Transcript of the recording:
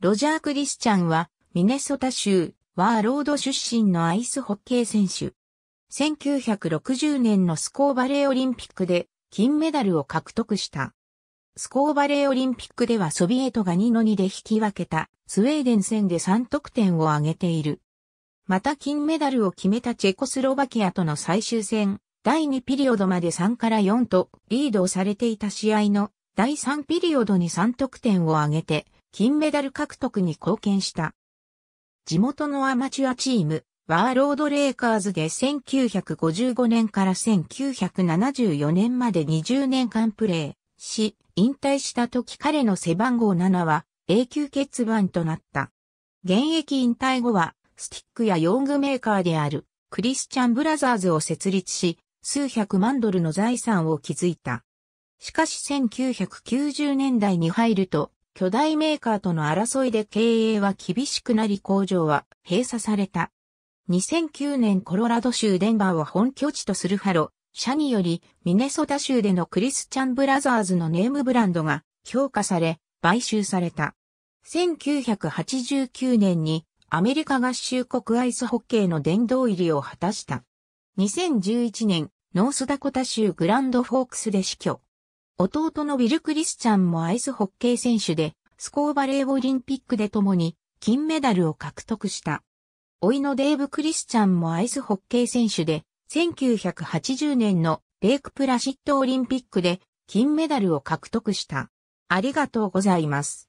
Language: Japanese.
ロジャー・クリスチャンは、ミネソタ州、ワーロード出身のアイスホッケー選手。1960年のスコーバレーオリンピックで、金メダルを獲得した。スコーバレーオリンピックではソビエトが2の2で引き分けた、スウェーデン戦で3得点を挙げている。また金メダルを決めたチェコスロバキアとの最終戦、第2ピリオドまで3から4とリードをされていた試合の第3ピリオドに3得点を挙げて、金メダル獲得に貢献した。地元のアマチュアチーム、ワーロードレイカーズで1955年から1974年まで20年間プレーし、引退した時彼の背番号7は永久欠番となった。現役引退後は、スティックや用具メーカーであるクリスチャンブラザーズを設立し、数百万ドルの財産を築いた。しかし1990年代に入ると、巨大メーカーとの争いで経営は厳しくなり工場は閉鎖された。2009年コロラド州デンバーを本拠地とするハロ、社によりミネソタ州でのクリスチャンブラザーズのネームブランドが評価され、買収された。1989年にアメリカ合衆国アイスホッケーの殿堂入りを果たした。2011年、ノースダコタ州グランドフォークスで死去。弟のウィル・クリスチャンもアイスホッケー選手で、スコーバレーオリンピックで共に金メダルを獲得した。老いのデーブ・クリスチャンもアイスホッケー選手で、1980年のレイクプラシッドオリンピックで金メダルを獲得した。ありがとうございます。